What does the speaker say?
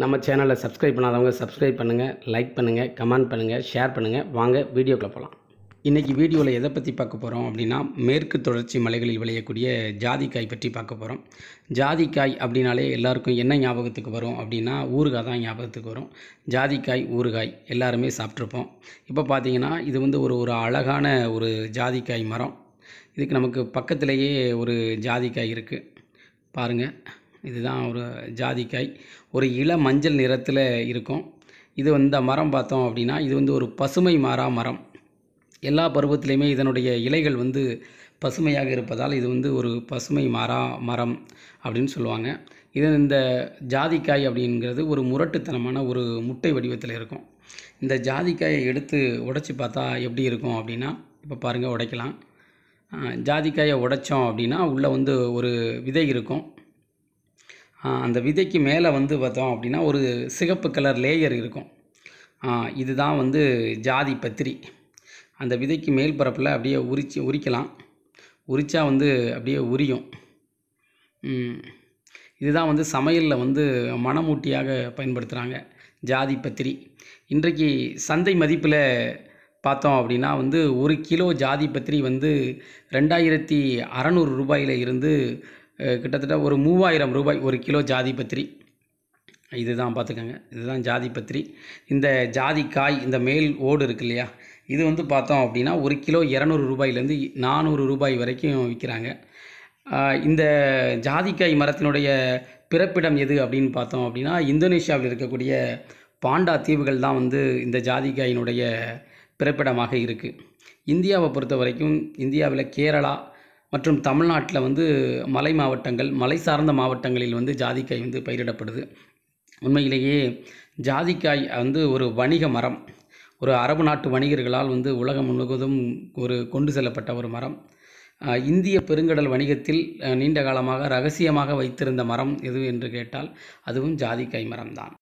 நம்ம சேனலில் சப்ஸ்கிரைப் பண்ணாதவங்க சப்ஸ்கிரைப் பண்ணுங்கள் லைக் பண்ணுங்கள் கமெண்ட் பண்ணுங்கள் ஷேர் பண்ணுங்கள் வாங்க வீடியோக்குள்ளே போகலாம் இன்றைக்கி வீடியோவில் எதை பற்றி பார்க்க போகிறோம் அப்படின்னா மேற்கு தொடர்ச்சி மலைகளில் விளையக்கூடிய ஜாதிக்காய் பற்றி பார்க்க போகிறோம் ஜாதிக்காய் அப்படின்னாலே எல்லாருக்கும் என்ன ஞாபகத்துக்கு வரும் அப்படின்னா ஊறுகாய் தான் ஞாபகத்துக்கு வரும் ஜாதிக்காய் ஊறுகாய் எல்லாருமே சாப்பிட்ருப்போம் இப்போ பார்த்தீங்கன்னா இது வந்து ஒரு ஒரு அழகான ஒரு ஜாதிக்காய் மரம் இதுக்கு நமக்கு பக்கத்திலேயே ஒரு ஜாதிக்காய் இருக்குது பாருங்கள் இதுதான் ஒரு ஜாதிக்காய் ஒரு இள மஞ்சள் நிறத்தில் இருக்கும் இது வந்து மரம் பார்த்தோம் அப்படின்னா இது வந்து ஒரு பசுமை மாறா மரம் எல்லா பருவத்திலையுமே இதனுடைய இலைகள் வந்து பசுமையாக இருப்பதால் இது வந்து ஒரு பசுமை மாறா மரம் அப்படின்னு சொல்லுவாங்க இது இந்த ஜாதிக்காய் அப்படிங்கிறது ஒரு முரட்டுத்தனமான ஒரு முட்டை வடிவத்தில் இருக்கும் இந்த ஜாதிக்காயை எடுத்து உடைச்சி பார்த்தா எப்படி இருக்கும் அப்படின்னா இப்போ பாருங்கள் உடைக்கலாம் ஜாதிக்காயை உடைச்சோம் அப்படின்னா உள்ளே வந்து ஒரு விதை இருக்கும் அந்த விதைக்கு மேலே வந்து பார்த்தோம் அப்படின்னா ஒரு சிகப்பு கலர் லேயர் இருக்கும் இதுதான் வந்து ஜாதி பத்திரி அந்த விதைக்கு மேல் பரப்பில் அப்படியே உரிச்சு உரிக்கலாம் உரித்தா வந்து அப்படியே உரியும் இதுதான் வந்து சமையலில் வந்து மனமூட்டியாக பயன்படுத்துகிறாங்க ஜாதி பத்திரி இன்றைக்கு சந்தை மதிப்பில் பார்த்தோம் அப்படின்னா வந்து ஒரு கிலோ ஜாதி பத்திரி வந்து ரெண்டாயிரத்தி அறநூறு ரூபாயில் இருந்து கிட்டத்தட்ட ஒரு மூவாயிரம் ரூபாய் ஒரு கிலோ ஜாதி பத்திரி இதுதான் பார்த்துக்கோங்க இதுதான் ஜாதி பத்திரி இந்த ஜாதி காய் இந்த மேல் ஓடு இருக்கு இல்லையா இது வந்து பார்த்தோம் அப்படின்னா ஒரு கிலோ இரநூறு ரூபாயிலேருந்து நானூறு ரூபாய் வரைக்கும் விற்கிறாங்க இந்த ஜாதிக்காய் மரத்தினுடைய பிறப்பிடம் எது அப்படின்னு பார்த்தோம் அப்படின்னா இந்தோனேஷியாவில் இருக்கக்கூடிய பாண்டா தீவுகள் தான் வந்து இந்த ஜாதிக்காயினுடைய பிறப்பிடமாக இருக்குது இந்தியாவை பொறுத்த வரைக்கும் இந்தியாவில் கேரளா மற்றும் தமிழ்நாட்டில் வந்து மலை மாவட்டங்கள் மலை சார்ந்த மாவட்டங்களில் வந்து ஜாதிக்காய் வந்து பயிரிடப்படுது உண்மையிலேயே ஜாதிக்காய் வந்து ஒரு வணிக மரம் ஒரு அரபு நாட்டு வணிகர்களால் வந்து உலகம் முழுவதும் ஒரு கொண்டு செல்லப்பட்ட ஒரு மரம் இந்திய பெருங்கடல் வணிகத்தில் நீண்ட காலமாக ரகசியமாக வைத்திருந்த மரம் எது என்று கேட்டால் அதுவும் ஜாதிக்காய் மரம்தான்